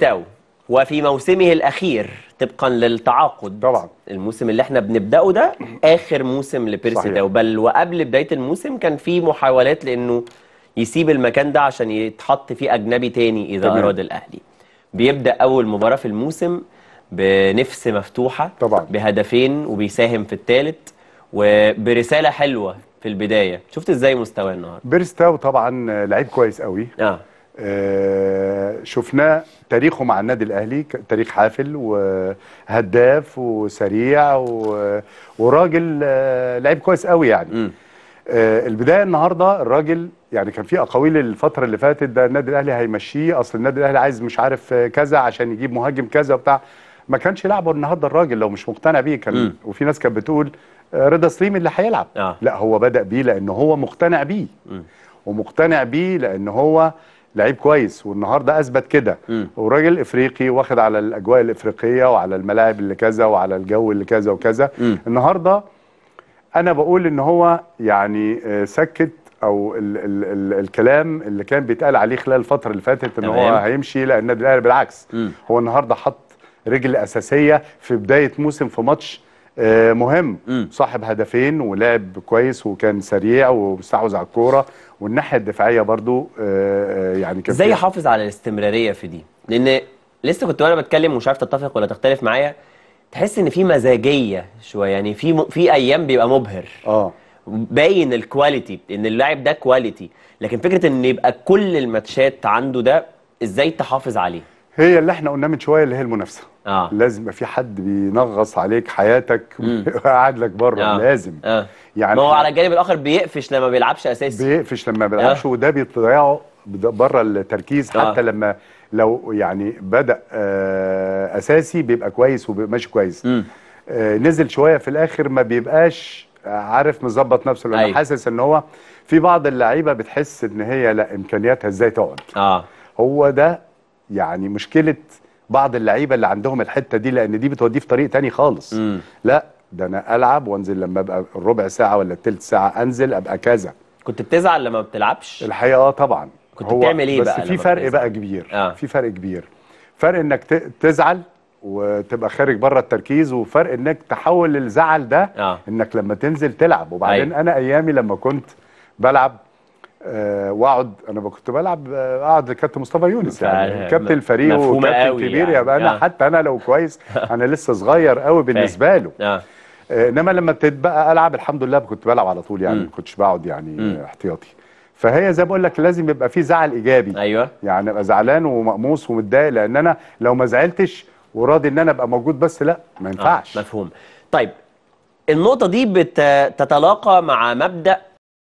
بتاعه وفي موسمه الاخير طبقا للتعاقد طبعا الموسم اللي احنا بنبداه ده اخر موسم لبيرسي تاو بل وقبل بدايه الموسم كان في محاولات لانه يسيب المكان ده عشان يتحط فيه اجنبي تاني اذا طبعا. اراد الاهلي بيبدا اول مباراه في الموسم بنفس مفتوحه طبعا بهدفين وبيساهم في الثالث وبرساله حلوه في البدايه شفت ازاي مستواه النهارده بيرستاو طبعا لعيب كويس قوي اه آه، شفناه تاريخه مع النادي الاهلي تاريخ حافل وهداف وسريع وراجل آه، لعيب كويس قوي يعني آه، البدايه النهارده الراجل يعني كان في اقاويل الفتره اللي فاتت ده النادي الاهلي هيمشيه اصل النادي الاهلي عايز مش عارف كذا عشان يجيب مهاجم كذا وبتاع ما كانش يلعبه النهارده الراجل لو مش مقتنع بيه كان م. وفي ناس كانت بتقول رضا سليم اللي هيلعب آه. لا هو بدا بيه لان هو مقتنع بيه م. ومقتنع بيه لان هو لعيب كويس والنهارده اثبت كده وراجل افريقي واخد على الاجواء الافريقيه وعلى الملاعب اللي كذا وعلى الجو اللي كذا وكذا النهارده انا بقول ان هو يعني آه، سكت او ال ال ال الكلام اللي كان بيتقال عليه خلال الفتره اللي فاتت ان هو هيمشي للنادي الاهلي بالعكس م. هو النهارده حط رجل اساسيه في بدايه موسم في ماتش آه، مهم صاحب هدفين ولعب كويس وكان سريع واستحوذ على الكوره والناحيه الدفاعيه برضو آه، آه، يعني كان ازاي يحافظ على الاستمراريه في دي لان لسه كنت وانا بتكلم ومش عارف تتفق ولا تختلف معايا تحس ان في مزاجيه شويه يعني في م... في ايام بيبقى مبهر اه باين الكواليتي ان اللاعب ده كواليتي لكن فكره ان يبقى كل الماتشات عنده ده ازاي تحافظ عليه هي اللي احنا قلناه من شويه اللي هي المنافسه آه. لازم يبقى في حد بينغص عليك حياتك وقاعد لك بره آه. لازم آه. يعني ما هو على الجانب الاخر بيقفش لما بيلعبش اساسي بيقفش لما آه. بيلعبش آه. وده بيضيعه بره التركيز آه. حتى لما لو يعني بدا آه اساسي بيبقى كويس وماشي كويس آه نزل شويه في الاخر ما بيبقاش آه، عارف مظبط نفسه لانه أيوه. حاسس ان هو في بعض اللعيبه بتحس ان هي لا امكانياتها ازاي تقعد اه هو ده يعني مشكله بعض اللعيبه اللي عندهم الحته دي لان دي بتوديه في طريق تاني خالص مم. لا ده انا العب وانزل لما ابقى الربع ساعه ولا الثلث ساعه انزل ابقى كذا كنت بتزعل لما بتلعبش الحقيقه اه طبعا كنت بتعمل ايه بس بقى بس في فرق بتزعل. بقى كبير آه. في فرق كبير فرق انك تزعل وتبقى خارج بره التركيز وفرق انك تحول الزعل ده آه. انك لما تنزل تلعب وبعدين أي. انا ايامي لما كنت بلعب آه، واقعد انا كنت بلعب آه، اقعد لكابتن مصطفى يونس يعني كابتن الفريق وكابتن كبير يعني. يبقى انا آه. حتى انا لو كويس انا لسه صغير قوي بالنسبه له آه. آه. انما لما ابتديت بقى العب الحمد لله كنت بلعب على طول يعني ما كنتش بقعد يعني م. احتياطي فهي زي ما بقول لك لازم يبقى في زعل ايجابي ايوه يعني ابقى زعلان ومقموص ومتضايق لان انا لو ما زعلتش وراضي ان انا ابقى موجود بس لا ما ينفعش آه مفهوم طيب النقطه دي بتتلاقى مع مبدا